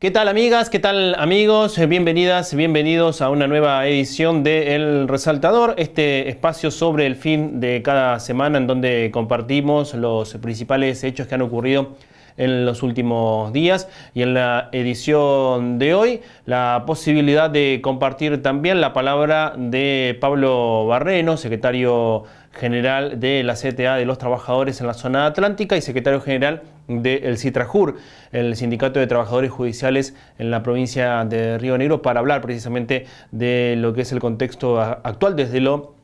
¿Qué tal amigas? ¿Qué tal amigos? Eh, bienvenidas, bienvenidos a una nueva edición de El Resaltador, este espacio sobre el fin de cada semana en donde compartimos los principales hechos que han ocurrido en los últimos días y en la edición de hoy la posibilidad de compartir también la palabra de Pablo Barreno, secretario general de la CTA de los trabajadores en la zona atlántica y secretario general del CITRAJUR, el Sindicato de Trabajadores Judiciales en la provincia de Río Negro, para hablar precisamente de lo que es el contexto actual desde lo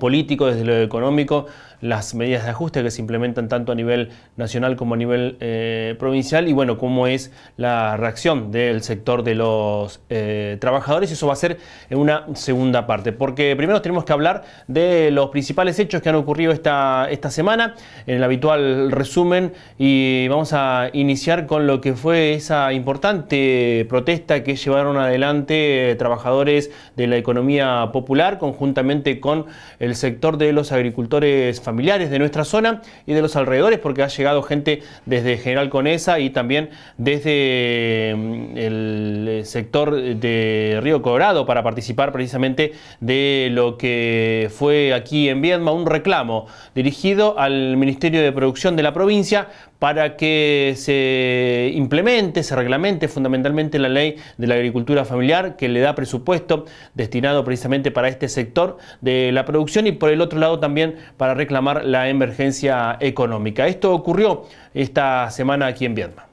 político, desde lo económico las medidas de ajuste que se implementan tanto a nivel nacional como a nivel eh, provincial y bueno, cómo es la reacción del sector de los eh, trabajadores. Eso va a ser en una segunda parte, porque primero tenemos que hablar de los principales hechos que han ocurrido esta, esta semana, en el habitual resumen, y vamos a iniciar con lo que fue esa importante protesta que llevaron adelante eh, trabajadores de la economía popular conjuntamente con el sector de los agricultores familiares de nuestra zona y de los alrededores, porque ha llegado gente desde General Conesa y también desde mm, el eh, sector de Río Colorado para participar precisamente de lo que fue aquí en Viedma un reclamo dirigido al Ministerio de Producción de la provincia para que se implemente, se reglamente fundamentalmente la ley de la agricultura familiar que le da presupuesto destinado precisamente para este sector de la producción y por el otro lado también para reclamar la emergencia económica. Esto ocurrió esta semana aquí en Vietnam.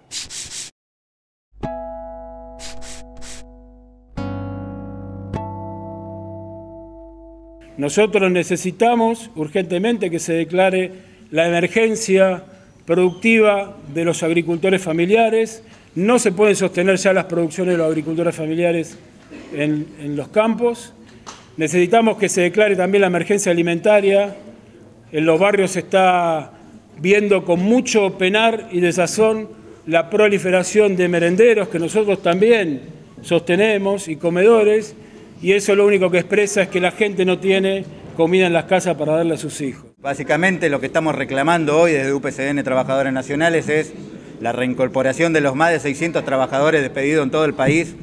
Nosotros necesitamos urgentemente que se declare la emergencia productiva de los agricultores familiares, no se pueden sostener ya las producciones de los agricultores familiares en, en los campos, necesitamos que se declare también la emergencia alimentaria, en los barrios se está viendo con mucho penar y desazón la proliferación de merenderos que nosotros también sostenemos y comedores, y eso lo único que expresa es que la gente no tiene comida en las casas para darle a sus hijos. Básicamente lo que estamos reclamando hoy desde UPCN Trabajadores Nacionales es la reincorporación de los más de 600 trabajadores despedidos en todo el país.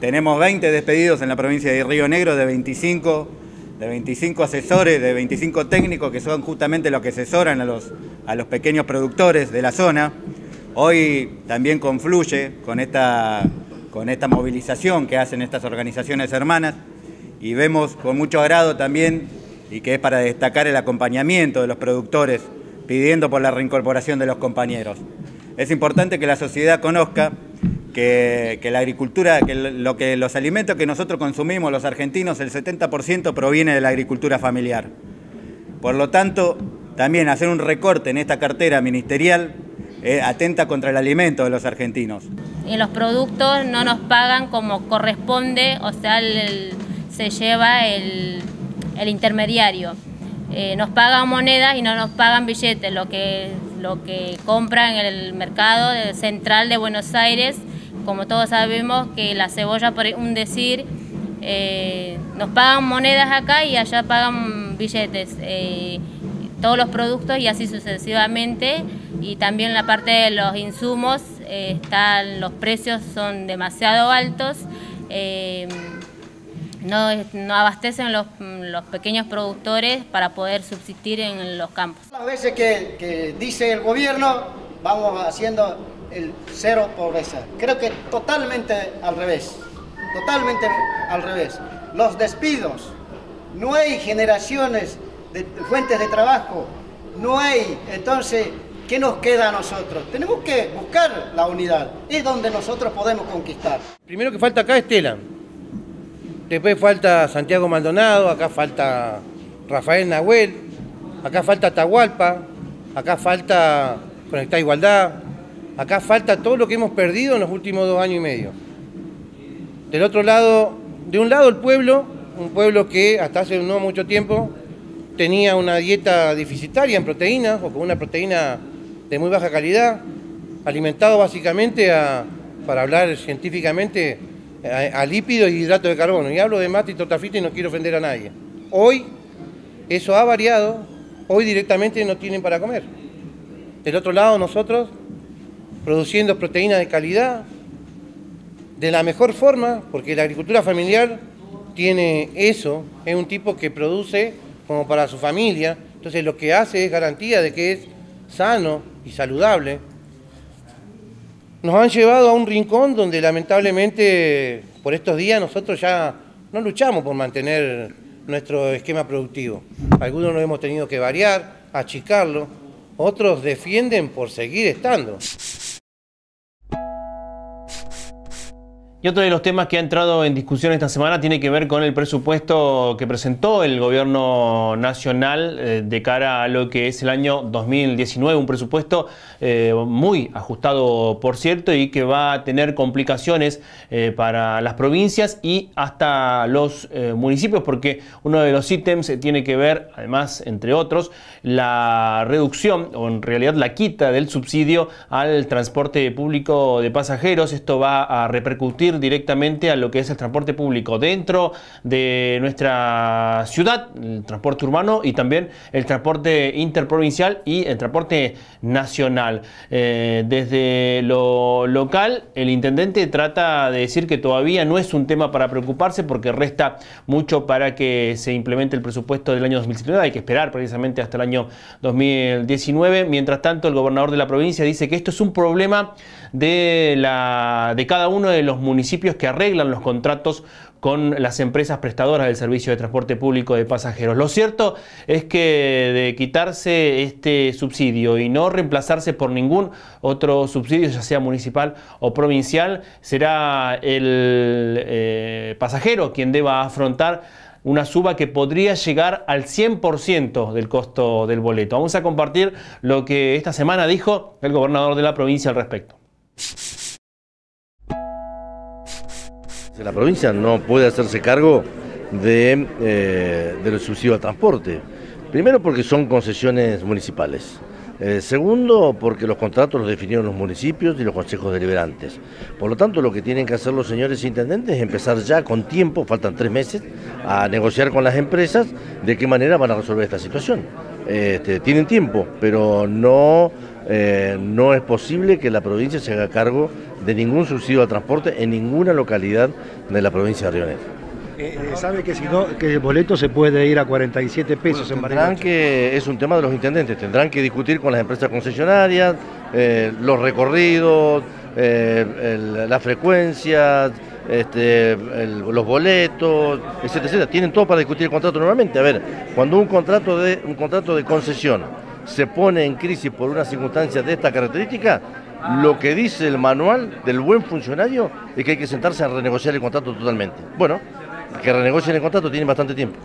Tenemos 20 despedidos en la provincia de Río Negro, de 25, de 25 asesores, de 25 técnicos que son justamente los que asesoran a los, a los pequeños productores de la zona. Hoy también confluye con esta, con esta movilización que hacen estas organizaciones hermanas y vemos con mucho agrado también y que es para destacar el acompañamiento de los productores, pidiendo por la reincorporación de los compañeros. Es importante que la sociedad conozca que, la agricultura, que, lo que los alimentos que nosotros consumimos los argentinos, el 70% proviene de la agricultura familiar. Por lo tanto, también hacer un recorte en esta cartera ministerial eh, atenta contra el alimento de los argentinos. Y los productos no nos pagan como corresponde, o sea, se lleva el el intermediario. Eh, nos pagan monedas y no nos pagan billetes, lo que, lo que compran en el mercado central de Buenos Aires. Como todos sabemos que la cebolla, por un decir, eh, nos pagan monedas acá y allá pagan billetes, eh, todos los productos y así sucesivamente. Y también la parte de los insumos, están, los precios son demasiado altos no, abastecen los, pequeños productores para poder subsistir en los campos. Las veces que, dice el gobierno, vamos haciendo el cero pobreza. Creo que totalmente al revés, totalmente al revés. Los despidos, no hay generaciones de fuentes de trabajo, no hay, entonces, ¿qué nos queda a nosotros? Tenemos que buscar la unidad, es donde nosotros podemos conquistar. Primero que falta acá es Después falta Santiago Maldonado, acá falta Rafael Nahuel, acá falta Atahualpa, acá falta Conectar Igualdad, acá falta todo lo que hemos perdido en los últimos dos años y medio. Del otro lado, de un lado el pueblo, un pueblo que hasta hace no mucho tiempo tenía una dieta deficitaria en proteínas o con una proteína de muy baja calidad, alimentado básicamente a, para hablar científicamente, a, lípidos y hidratos de carbono. Y hablo de mate y tortafita y no quiero ofender a nadie. Hoy eso ha variado, hoy directamente no tienen para comer. Del otro lado nosotros, produciendo proteínas de calidad, de la mejor forma, porque la agricultura familiar tiene eso, es un tipo que produce como para su familia, entonces lo que hace es garantía de que es sano y saludable nos han llevado a un rincón donde lamentablemente por estos días nosotros ya no luchamos por mantener nuestro esquema productivo. Algunos lo hemos tenido que variar, achicarlo, otros defienden por seguir estando. Y otro de los temas que ha entrado en discusión esta semana tiene que ver con el presupuesto que presentó el gobierno nacional eh, de cara a lo que es el año 2019, un presupuesto eh, muy ajustado, por cierto, y que va a tener complicaciones eh, para las provincias y hasta los municipios, porque uno de los ítems tiene que ver, además, entre otros, la reducción o en realidad la quita del subsidio al transporte público de pasajeros. Esto va a repercutir directamente a lo que es el transporte público dentro de nuestra ciudad, el transporte urbano y también el transporte interprovincial y el transporte nacional. Eh, desde lo local, el intendente trata de decir que todavía no es un tema para preocuparse porque resta mucho para que se implemente el presupuesto del año 2019, hay que esperar precisamente hasta el año 2019. Mientras tanto, el gobernador de la provincia dice que esto es un problema de, la, de cada uno de los municipios municipios que arreglan los contratos con las empresas prestadoras del servicio de transporte público de pasajeros. Lo cierto es que de quitarse este subsidio y no reemplazarse por ningún otro subsidio, ya sea municipal o provincial, será el eh, pasajero quien deba afrontar una suba que podría llegar al 100% del costo del boleto. Vamos a compartir lo que esta semana dijo el gobernador de la provincia al respecto. La provincia no puede hacerse cargo de, eh, de subsidio al transporte. Primero porque son concesiones municipales. Eh, segundo, porque los contratos los definieron los municipios y los consejos deliberantes. Por lo tanto, lo que tienen que hacer los señores intendentes es empezar ya con tiempo, faltan tres meses, a negociar con las empresas de qué manera van a resolver esta situación. Este, tienen tiempo, pero no eh, no es posible que la provincia se haga cargo de ningún subsidio al transporte en ninguna localidad de la provincia de Río Negro. Eh, eh, sabe que si no, que el boleto se puede ir a 47 pesos en es un tema de los intendentes, tendrán que discutir con las empresas concesionarias, los recorridos, las la frecuencia, este, los boletos, etcétera, Tienen todo para discutir el contrato normalmente. A ver, cuando un contrato de, un contrato de concesión se pone en crisis por una circunstancia de esta característica, lo que dice el manual del buen funcionario es que hay que sentarse a renegociar el contrato totalmente. Bueno, que renegocien el contrato tiene bastante tiempo.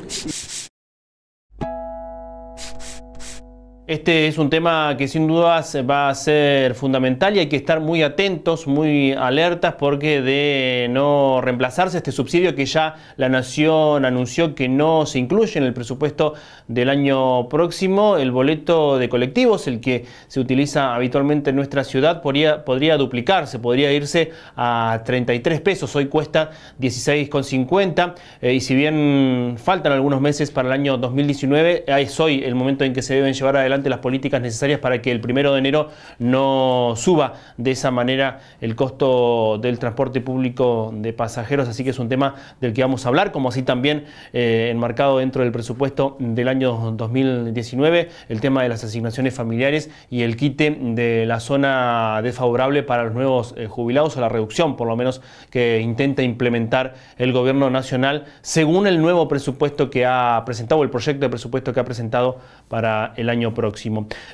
Este es un tema que sin dudas va a ser fundamental y hay que estar muy atentos, muy alertas, porque de no reemplazarse este subsidio que ya la Nación anunció que no se incluye en el presupuesto del año próximo, el boleto de colectivos, el que se utiliza habitualmente en nuestra ciudad, podría, podría duplicarse, podría irse a 33 pesos, hoy cuesta 16,50 eh, y si bien faltan algunos meses para el año 2019, es hoy el momento en que se deben llevar adelante las políticas necesarias para que el primero de enero no suba de esa manera el costo del transporte público de pasajeros. Así que es un tema del que vamos a hablar, como así también eh, enmarcado dentro del presupuesto del año 2019, el tema de las asignaciones familiares y el quite de la zona desfavorable para los nuevos eh, jubilados o la reducción, por lo menos, que intenta implementar el gobierno nacional según el nuevo presupuesto que ha presentado, el proyecto de presupuesto que ha presentado para el año próximo.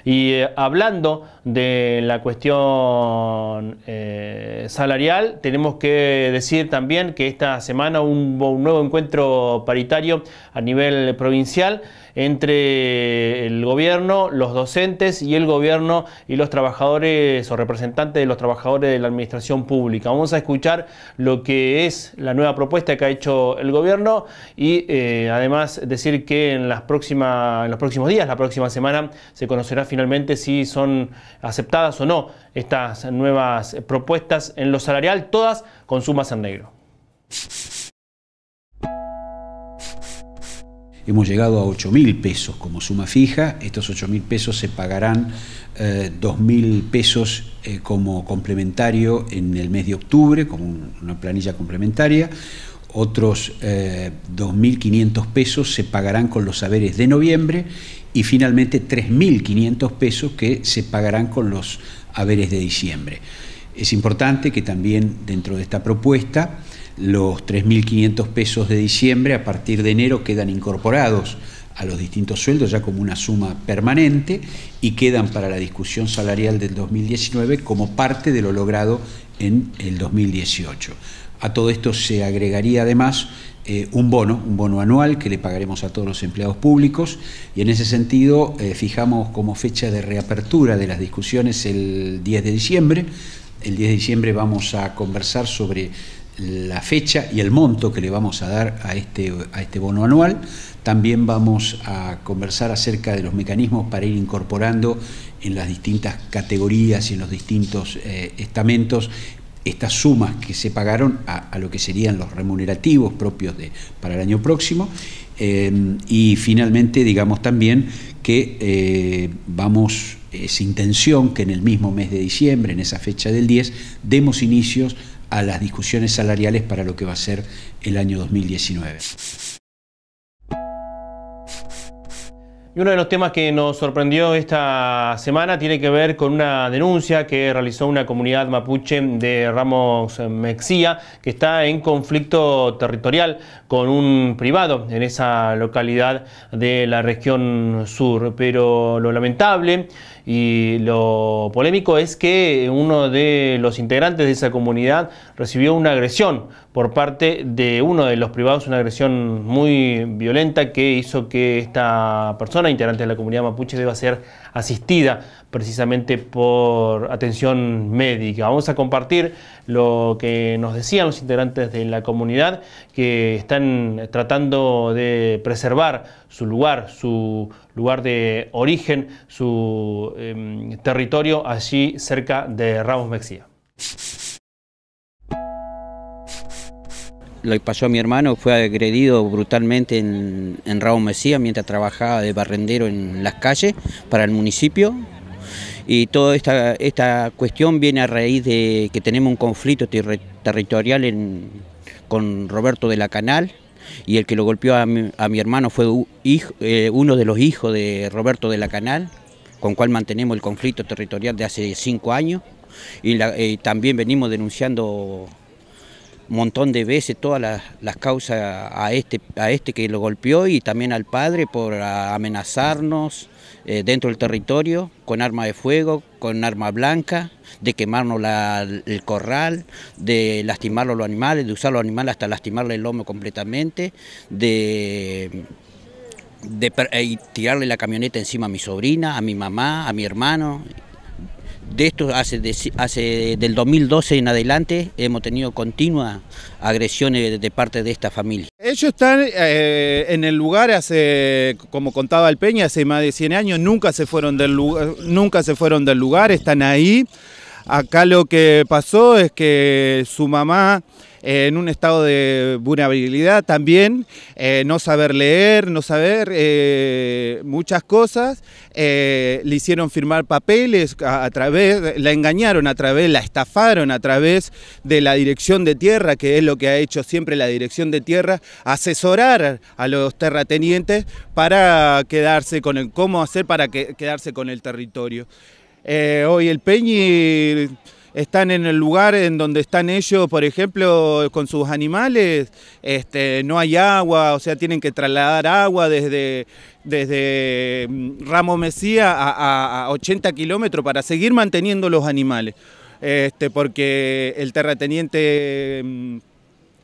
Y eh, hablando de la cuestión eh, salarial, tenemos que decir también que esta semana hubo un nuevo encuentro paritario a nivel provincial entre el gobierno, los docentes y el gobierno y los trabajadores o representantes de los trabajadores de la administración pública. Vamos a escuchar lo que es la nueva propuesta que ha hecho el gobierno y eh, además decir que en, las en los próximos días, la próxima semana, se conocerá finalmente si son aceptadas o no estas nuevas propuestas en lo salarial, todas con sumas en negro. hemos llegado a 8 mil pesos como suma fija, estos 8 mil pesos se pagarán eh, mil pesos eh, como complementario en el mes de octubre, como una planilla complementaria, otros 2.500 eh, pesos se pagarán con los haberes de noviembre y finalmente 3.500 pesos que se pagarán con los haberes de diciembre. Es importante que también dentro de esta propuesta los 3.500 pesos de diciembre a partir de enero quedan incorporados a los distintos sueldos ya como una suma permanente y quedan para la discusión salarial del 2019 como parte de lo logrado en el 2018. A todo esto se agregaría además eh, un bono, un bono anual que le pagaremos a todos los empleados públicos y en ese sentido eh, fijamos como fecha de reapertura de las discusiones el 10 de diciembre. El 10 de diciembre vamos a conversar sobre la fecha y el monto que le vamos a dar a este, a este bono anual. También vamos a conversar acerca de los mecanismos para ir incorporando en las distintas categorías y en los distintos eh, estamentos estas sumas que se pagaron a, lo que serían los remunerativos propios de, para el año próximo. Eh, y finalmente, digamos también que eh, vamos, es intención que en el mismo mes de diciembre, en esa fecha del 10, demos inicios a las discusiones salariales para lo que va a ser el año 2019. Y uno de los temas que nos sorprendió esta semana tiene que ver con una denuncia que realizó una comunidad mapuche de Ramos Mexía, que está en conflicto territorial con un privado en esa localidad de la región sur. Pero lo lamentable y lo polémico es que uno de los integrantes de esa comunidad recibió una agresión por parte de uno de los privados, una agresión muy violenta que hizo que esta persona, integrante de la comunidad mapuche, deba ser asistida precisamente por atención médica. Vamos a compartir lo que nos decían los integrantes de la comunidad que están tratando de preservar su lugar, su lugar de origen, su em, territorio allí cerca de Ramos Mexía. que pasó a mi hermano, fue agredido brutalmente en, Raúl Mesía mientras trabajaba de barrendero en las calles para el municipio. Y toda esta, esta cuestión viene a raíz de que tenemos un conflicto territorial con Roberto de la Canal, y el que lo golpeó a mi, hermano fue eh, uno de los hijos de Roberto de la Canal, con cual mantenemos el conflicto territorial de hace cinco años, y eh, también venimos denunciando montón de veces todas las, causas a este, a este que lo golpeó y también al padre por amenazarnos eh, dentro del territorio con arma de fuego, con arma blanca, de quemarnos el corral, de lastimar los animales, de usar los animales hasta lastimarle el lomo completamente, de de, eh, tirarle la camioneta encima a mi sobrina, a mi mamá, a mi hermano de esto hace, hace, del 2012 en adelante hemos tenido continuas agresiones de, parte de esta familia. Ellos están eh, en el lugar hace, como contaba el Peña, hace más de 100 años, nunca se fueron del lugar, nunca se fueron del lugar están ahí. Acá lo que pasó es que su mamá en un estado de vulnerabilidad también, eh, no saber leer, no saber eh, muchas cosas, eh, le hicieron firmar papeles a, través, la engañaron a través, la estafaron a través de la dirección de tierra, que es lo que ha hecho siempre la dirección de tierra, asesorar a los terratenientes para quedarse con el, cómo hacer para que, quedarse con el territorio. hoy el Peñi están en el lugar en donde están ellos, por ejemplo, con sus animales, este, no hay agua, o sea, tienen que trasladar agua desde, desde mm, Ramo Mesía a, 80 kilómetros para seguir manteniendo los animales. Este, porque el terrateniente mm,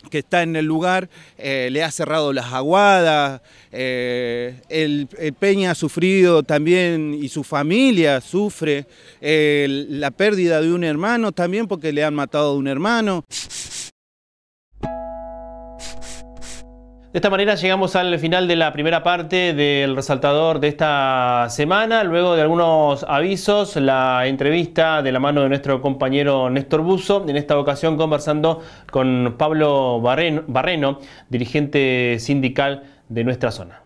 que está en el lugar, eh, le ha cerrado las aguadas, eh, el, Peña ha sufrido también y su familia sufre eh, la pérdida de un hermano también porque le han matado a un hermano. De esta manera llegamos al final de la primera parte del resaltador de esta semana. Luego de algunos avisos, la entrevista de la mano de nuestro compañero Néstor Buzo, en esta ocasión conversando con Pablo Barreno, Barreno dirigente sindical de nuestra zona.